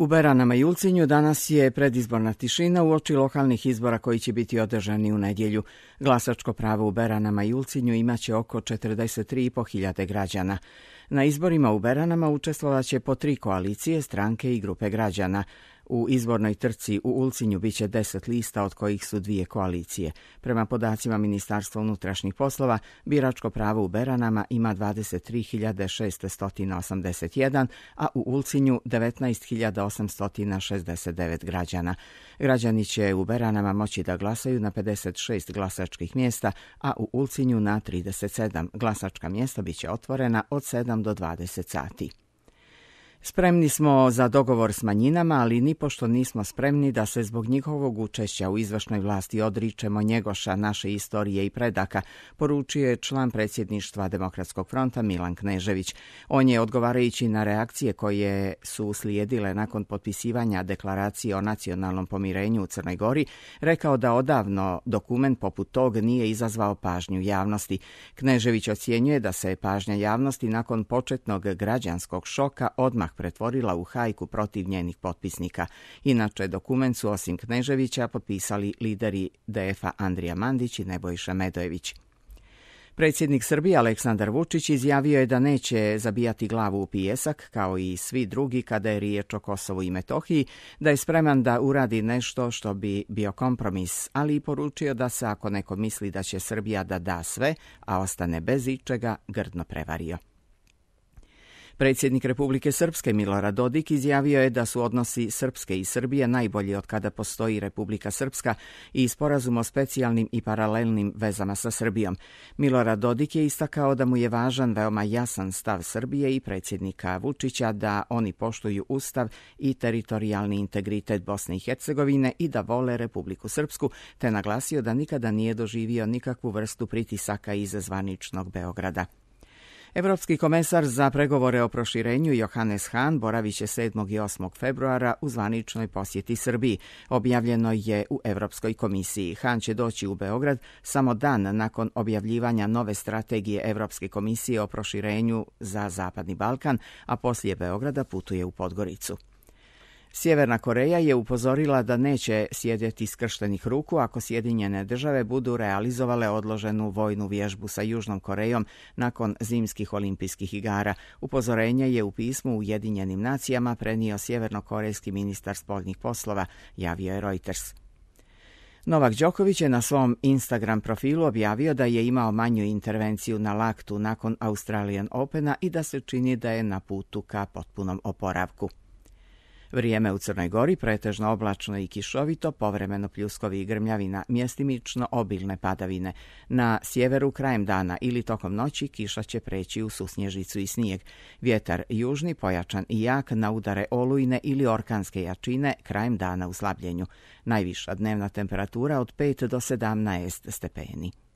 U Beranama i Ulcinju danas je predizborna tišina u oči lokalnih izbora koji će biti održani u nedjelju. Glasačko pravo u Beranama i Ulcinju imaće oko 43.500 građana. Na izborima u Beranama učestvovaće po tri koalicije, stranke i grupe građana. U izbornoj trci u Ulcinju biće će deset lista od kojih su dvije koalicije. Prema podacima Ministarstva unutrašnjih poslova, biračko pravo u Beranama ima 23.681, a u Ulcinju 19.869 građana. Građani će u Beranama moći da glasaju na 56 glasačkih mjesta, a u Ulcinju na 37. Glasačka mjesta biće otvorena od 7 do 20 sati. Spremni smo za dogovor s manjinama, ali ni pošto nismo spremni da se zbog njihovog učešća u izvašnoj vlasti odričemo njegoša naše istorije i predaka, poručio je član predsjedništva Demokratskog fronta Milan Knežević. On je odgovarajući na reakcije koje su slijedile nakon potpisivanja deklaracije o nacionalnom pomirenju u Crnoj Gori, rekao da odavno dokument poput tog nije izazvao pažnju javnosti. Knežević ocjenjuje da se pažnja javnosti nakon početnog građanskog šoka odmah strah pretvorila u hajku protiv njenih potpisnika. Inače, dokument su osim Kneževića potpisali lideri DF-a Andrija Mandić i Nebojša Medojević. Predsjednik Srbije Aleksandar Vučić izjavio je da neće zabijati glavu u pijesak, kao i svi drugi kada je riječ o Kosovu i Metohiji, da je spreman da uradi nešto što bi bio kompromis, ali i poručio da se ako neko misli da će Srbija da da sve, a ostane bez ičega, grdno prevario. Predsjednik Republike Srpske Milorad Dodik izjavio je da su odnosi Srpske i Srbije najbolji od kada postoji Republika Srpska i sporazum o specijalnim i paralelnim vezama sa Srbijom. Milorad Dodik je istakao da mu je važan veoma jasan stav Srbije i predsjednika Vučića da oni poštuju ustav i teritorijalni integritet Bosne i Hercegovine i da vole Republiku Srpsku, te naglasio da nikada nije doživio nikakvu vrstu pritisaka iz zvaničnog Beograda. Evropski komesar za pregovore o proširenju Johannes Hahn boravit će 7. i 8. februara u zvaničnoj posjeti Srbiji. Objavljeno je u Evropskoj komisiji. Hahn će doći u Beograd samo dan nakon objavljivanja nove strategije Evropske komisije o proširenju za Zapadni Balkan, a poslije Beograda putuje u Podgoricu. Sjeverna Koreja je upozorila da neće sjedeti skrštenih ruku ako Sjedinjene države budu realizovale odloženu vojnu vježbu sa Južnom Korejom nakon zimskih olimpijskih igara. Upozorenje je u pismu u Ujedinjenim nacijama prenio Sjevernokorejski ministar spoljnih poslova, javio je Reuters. Novak Đoković je na svom Instagram profilu objavio da je imao manju intervenciju na laktu nakon Australian Opena i da se čini da je na putu ka potpunom oporavku. Vrijeme u Crnoj Gori pretežno oblačno i kišovito, povremeno pljuskovi i grmljavina, mjestimično obilne padavine. Na sjeveru krajem dana ili tokom noći kiša će preći u susnježicu i snijeg. Vjetar južni pojačan i jak na udare olujne ili orkanske jačine krajem dana u slabljenju. Najviša dnevna temperatura od 5 do 17 stepeni.